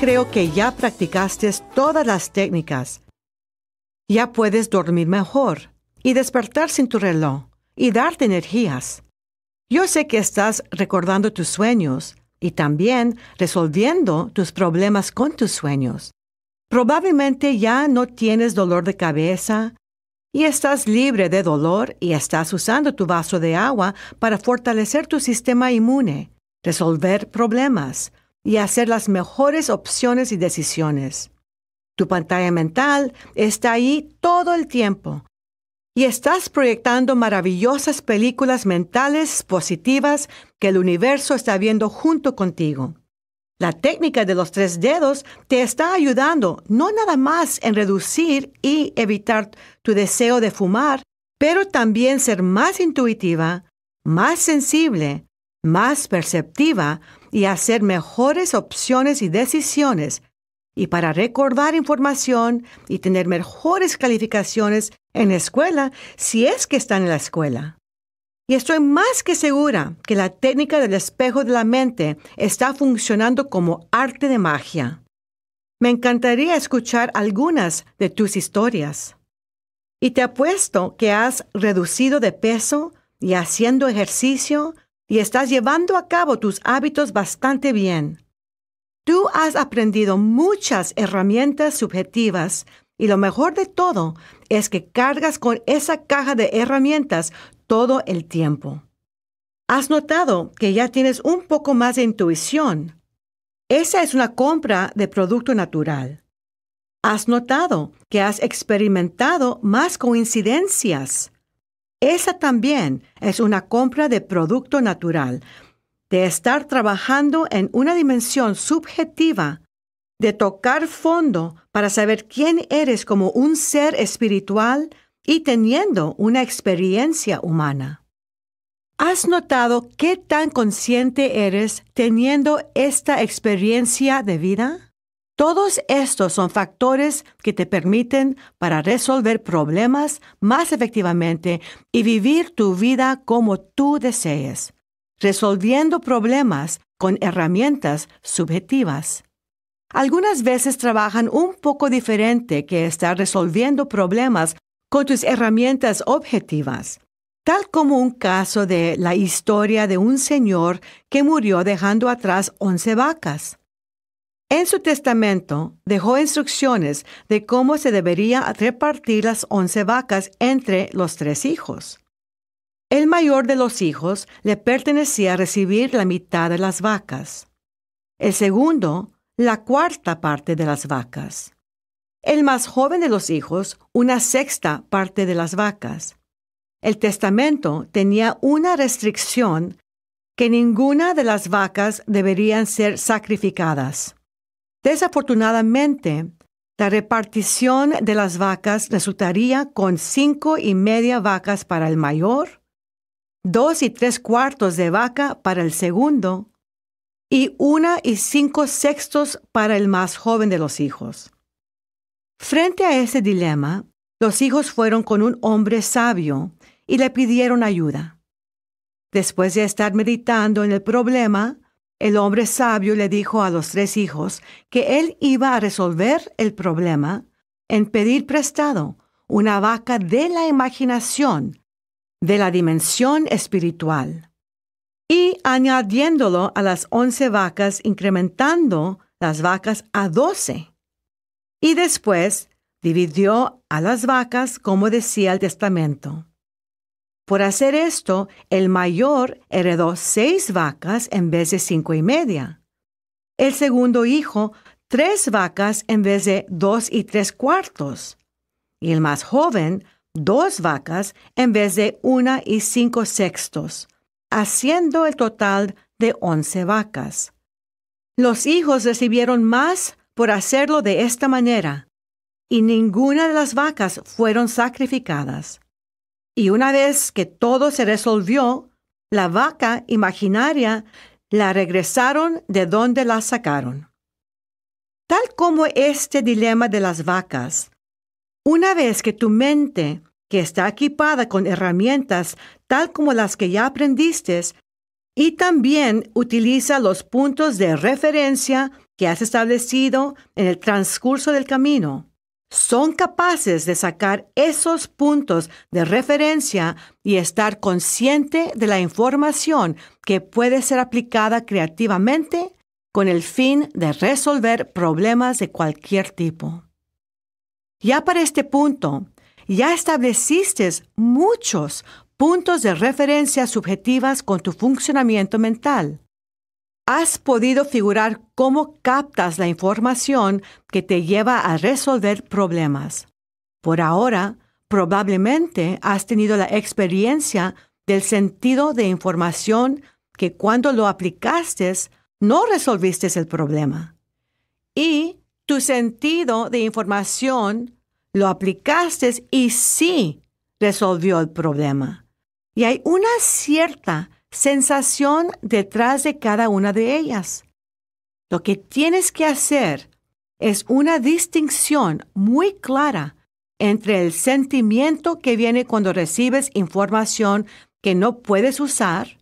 creo que ya practicaste todas las técnicas. Ya puedes dormir mejor y despertar sin tu reloj y darte energías. Yo sé que estás recordando tus sueños y también resolviendo tus problemas con tus sueños. Probablemente ya no tienes dolor de cabeza y estás libre de dolor y estás usando tu vaso de agua para fortalecer tu sistema inmune, resolver problemas, y hacer las mejores opciones y decisiones. Tu pantalla mental está ahí todo el tiempo y estás proyectando maravillosas películas mentales positivas que el universo está viendo junto contigo. La técnica de los tres dedos te está ayudando no nada más en reducir y evitar tu deseo de fumar, pero también ser más intuitiva, más sensible, más perceptiva y hacer mejores opciones y decisiones, y para recordar información y tener mejores calificaciones en escuela si es que están en la escuela. Y estoy más que segura que la técnica del espejo de la mente está funcionando como arte de magia. Me encantaría escuchar algunas de tus historias. Y te apuesto que has reducido de peso y haciendo ejercicio y estás llevando a cabo tus hábitos bastante bien. Tú has aprendido muchas herramientas subjetivas y lo mejor de todo es que cargas con esa caja de herramientas todo el tiempo. Has notado que ya tienes un poco más de intuición. Esa es una compra de producto natural. Has notado que has experimentado más coincidencias. Esa también es una compra de producto natural, de estar trabajando en una dimensión subjetiva, de tocar fondo para saber quién eres como un ser espiritual y teniendo una experiencia humana. ¿Has notado qué tan consciente eres teniendo esta experiencia de vida? Todos estos son factores que te permiten para resolver problemas más efectivamente y vivir tu vida como tú desees, resolviendo problemas con herramientas subjetivas. Algunas veces trabajan un poco diferente que estar resolviendo problemas con tus herramientas objetivas, tal como un caso de la historia de un señor que murió dejando atrás 11 vacas. En su testamento dejó instrucciones de cómo se debería repartir las once vacas entre los tres hijos. El mayor de los hijos le pertenecía a recibir la mitad de las vacas. El segundo, la cuarta parte de las vacas. El más joven de los hijos, una sexta parte de las vacas. El testamento tenía una restricción que ninguna de las vacas deberían ser sacrificadas. Desafortunadamente, la repartición de las vacas resultaría con cinco y media vacas para el mayor, dos y tres cuartos de vaca para el segundo y una y cinco sextos para el más joven de los hijos. Frente a ese dilema, los hijos fueron con un hombre sabio y le pidieron ayuda. Después de estar meditando en el problema, el hombre sabio le dijo a los tres hijos que él iba a resolver el problema en pedir prestado una vaca de la imaginación, de la dimensión espiritual. Y añadiéndolo a las once vacas, incrementando las vacas a doce. Y después dividió a las vacas como decía el testamento. Por hacer esto, el mayor heredó seis vacas en vez de cinco y media. El segundo hijo, tres vacas en vez de dos y tres cuartos. Y el más joven, dos vacas en vez de una y cinco sextos, haciendo el total de once vacas. Los hijos recibieron más por hacerlo de esta manera, y ninguna de las vacas fueron sacrificadas. Y una vez que todo se resolvió, la vaca imaginaria la regresaron de donde la sacaron. Tal como este dilema de las vacas, una vez que tu mente, que está equipada con herramientas tal como las que ya aprendiste, y también utiliza los puntos de referencia que has establecido en el transcurso del camino, son capaces de sacar esos puntos de referencia y estar consciente de la información que puede ser aplicada creativamente con el fin de resolver problemas de cualquier tipo. Ya para este punto, ya estableciste muchos puntos de referencia subjetivas con tu funcionamiento mental has podido figurar cómo captas la información que te lleva a resolver problemas. Por ahora, probablemente has tenido la experiencia del sentido de información que cuando lo aplicaste no resolviste el problema. Y tu sentido de información lo aplicaste y sí resolvió el problema. Y hay una cierta sensación detrás de cada una de ellas. Lo que tienes que hacer es una distinción muy clara entre el sentimiento que viene cuando recibes información que no puedes usar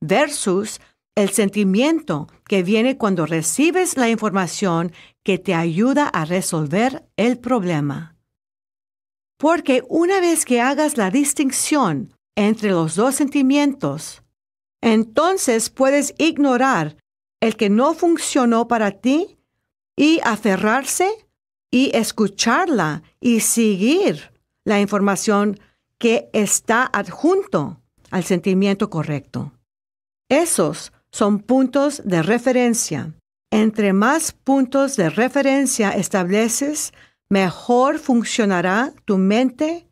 versus el sentimiento que viene cuando recibes la información que te ayuda a resolver el problema. Porque una vez que hagas la distinción entre los dos sentimientos, entonces puedes ignorar el que no funcionó para ti y aferrarse y escucharla y seguir la información que está adjunto al sentimiento correcto. Esos son puntos de referencia. Entre más puntos de referencia estableces, mejor funcionará tu mente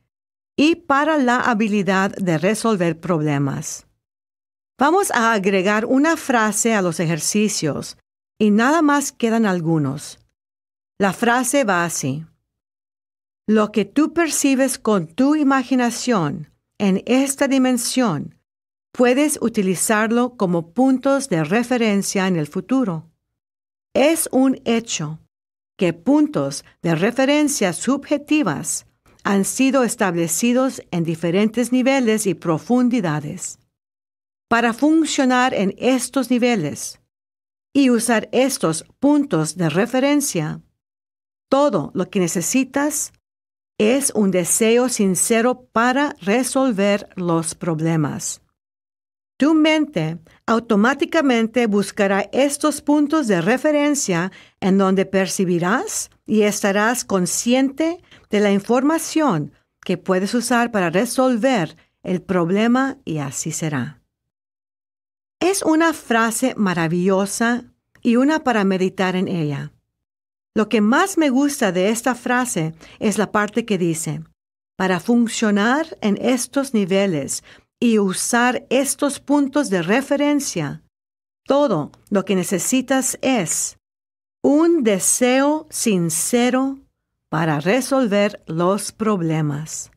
y para la habilidad de resolver problemas. Vamos a agregar una frase a los ejercicios y nada más quedan algunos. La frase va así. Lo que tú percibes con tu imaginación en esta dimensión, puedes utilizarlo como puntos de referencia en el futuro. Es un hecho que puntos de referencia subjetivas han sido establecidos en diferentes niveles y profundidades para funcionar en estos niveles y usar estos puntos de referencia. Todo lo que necesitas es un deseo sincero para resolver los problemas. Tu mente automáticamente buscará estos puntos de referencia en donde percibirás y estarás consciente de la información que puedes usar para resolver el problema y así será. Es una frase maravillosa y una para meditar en ella. Lo que más me gusta de esta frase es la parte que dice, para funcionar en estos niveles y usar estos puntos de referencia, todo lo que necesitas es un deseo sincero para resolver los problemas.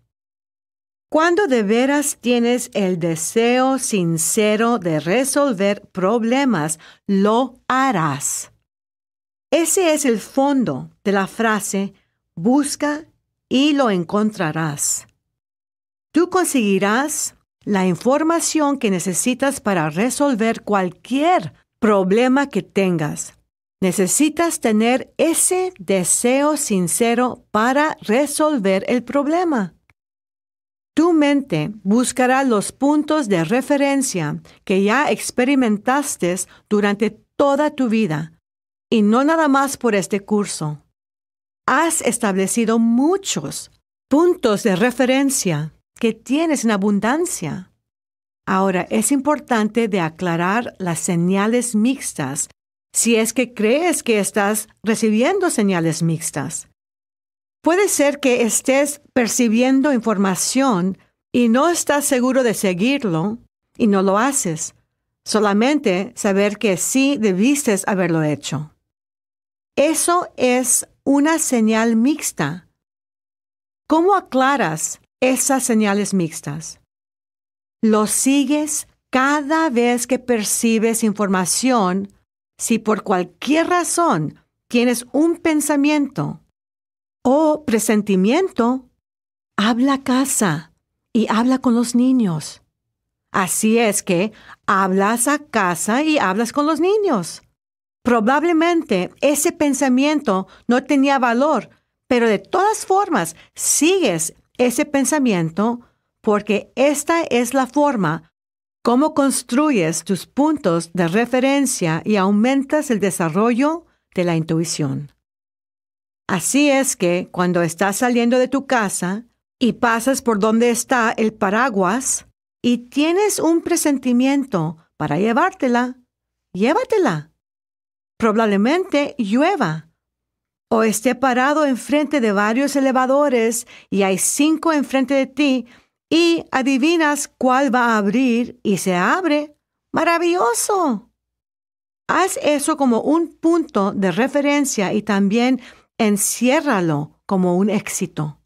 Cuando de veras tienes el deseo sincero de resolver problemas, lo harás. Ese es el fondo de la frase busca y lo encontrarás. Tú conseguirás la información que necesitas para resolver cualquier problema que tengas. Necesitas tener ese deseo sincero para resolver el problema. Tu mente buscará los puntos de referencia que ya experimentaste durante toda tu vida, y no nada más por este curso. Has establecido muchos puntos de referencia que tienes en abundancia. Ahora es importante de aclarar las señales mixtas si es que crees que estás recibiendo señales mixtas. Puede ser que estés percibiendo información y no estás seguro de seguirlo y no lo haces. Solamente saber que sí debiste haberlo hecho. Eso es una señal mixta. ¿Cómo aclaras esas señales mixtas? Lo sigues cada vez que percibes información si por cualquier razón tienes un pensamiento o presentimiento, habla casa y habla con los niños. Así es que hablas a casa y hablas con los niños. Probablemente ese pensamiento no tenía valor, pero de todas formas sigues ese pensamiento porque esta es la forma como construyes tus puntos de referencia y aumentas el desarrollo de la intuición. Así es que cuando estás saliendo de tu casa y pasas por donde está el paraguas y tienes un presentimiento para llevártela, llévatela. Probablemente llueva. O esté parado enfrente de varios elevadores y hay cinco enfrente de ti y adivinas cuál va a abrir y se abre. ¡Maravilloso! Haz eso como un punto de referencia y también enciérralo como un éxito.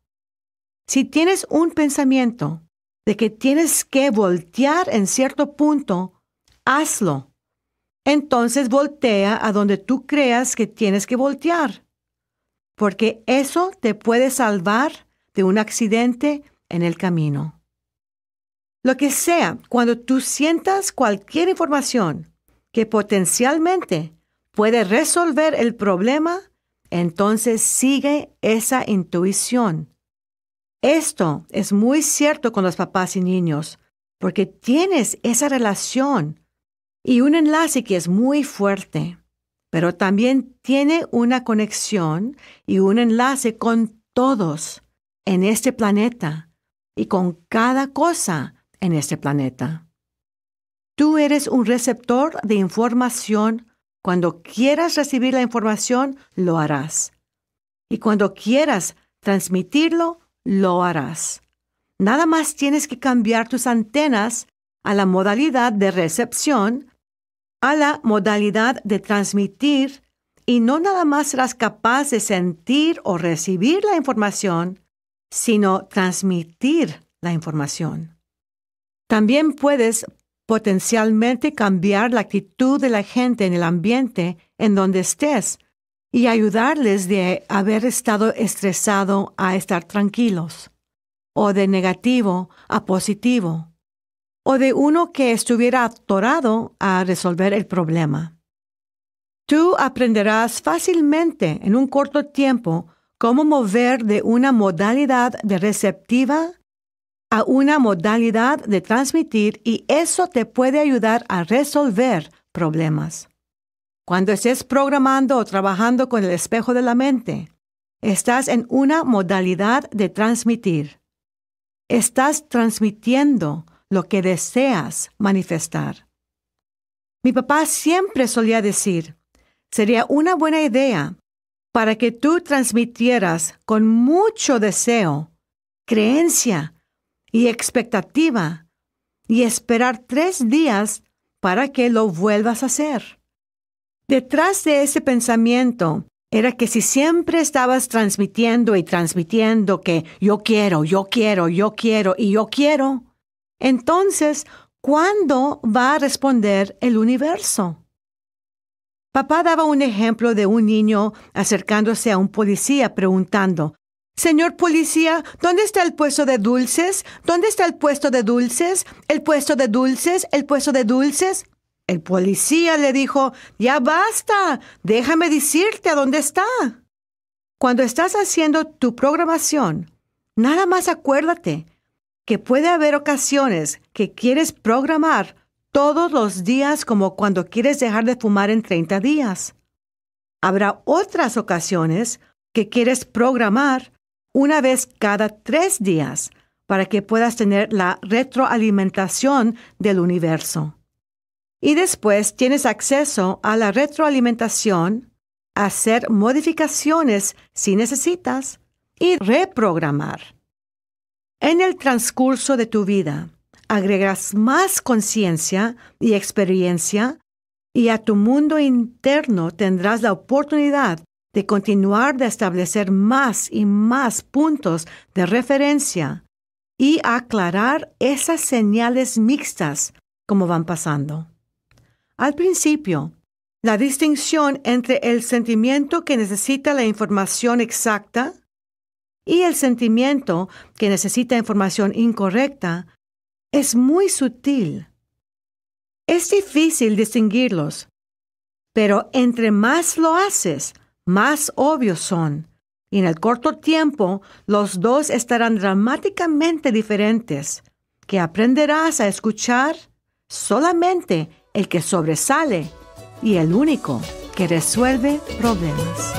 Si tienes un pensamiento de que tienes que voltear en cierto punto, hazlo. Entonces voltea a donde tú creas que tienes que voltear, porque eso te puede salvar de un accidente en el camino. Lo que sea, cuando tú sientas cualquier información que potencialmente puede resolver el problema, entonces sigue esa intuición. Esto es muy cierto con los papás y niños, porque tienes esa relación y un enlace que es muy fuerte, pero también tiene una conexión y un enlace con todos en este planeta y con cada cosa en este planeta. Tú eres un receptor de información cuando quieras recibir la información, lo harás. Y cuando quieras transmitirlo, lo harás. Nada más tienes que cambiar tus antenas a la modalidad de recepción, a la modalidad de transmitir, y no nada más serás capaz de sentir o recibir la información, sino transmitir la información. También puedes potencialmente cambiar la actitud de la gente en el ambiente en donde estés y ayudarles de haber estado estresado a estar tranquilos, o de negativo a positivo, o de uno que estuviera atorado a resolver el problema. Tú aprenderás fácilmente en un corto tiempo cómo mover de una modalidad de receptiva a una modalidad de transmitir y eso te puede ayudar a resolver problemas. Cuando estés programando o trabajando con el espejo de la mente, estás en una modalidad de transmitir. Estás transmitiendo lo que deseas manifestar. Mi papá siempre solía decir, sería una buena idea para que tú transmitieras con mucho deseo, creencia y expectativa y esperar tres días para que lo vuelvas a hacer. Detrás de ese pensamiento era que si siempre estabas transmitiendo y transmitiendo que yo quiero, yo quiero, yo quiero y yo quiero, entonces, ¿cuándo va a responder el universo? Papá daba un ejemplo de un niño acercándose a un policía preguntando, Señor policía, ¿dónde está el puesto de dulces? ¿Dónde está el puesto de dulces? El puesto de dulces, el puesto de dulces. El policía le dijo, ya basta, déjame decirte a dónde está. Cuando estás haciendo tu programación, nada más acuérdate que puede haber ocasiones que quieres programar todos los días como cuando quieres dejar de fumar en 30 días. Habrá otras ocasiones que quieres programar una vez cada tres días para que puedas tener la retroalimentación del universo. Y después tienes acceso a la retroalimentación, hacer modificaciones si necesitas y reprogramar. En el transcurso de tu vida, agregarás más conciencia y experiencia y a tu mundo interno tendrás la oportunidad de continuar de establecer más y más puntos de referencia y aclarar esas señales mixtas como van pasando. Al principio, la distinción entre el sentimiento que necesita la información exacta y el sentimiento que necesita información incorrecta es muy sutil. Es difícil distinguirlos, pero entre más lo haces, más obvios son, y en el corto tiempo los dos estarán dramáticamente diferentes, que aprenderás a escuchar solamente el que sobresale y el único que resuelve problemas.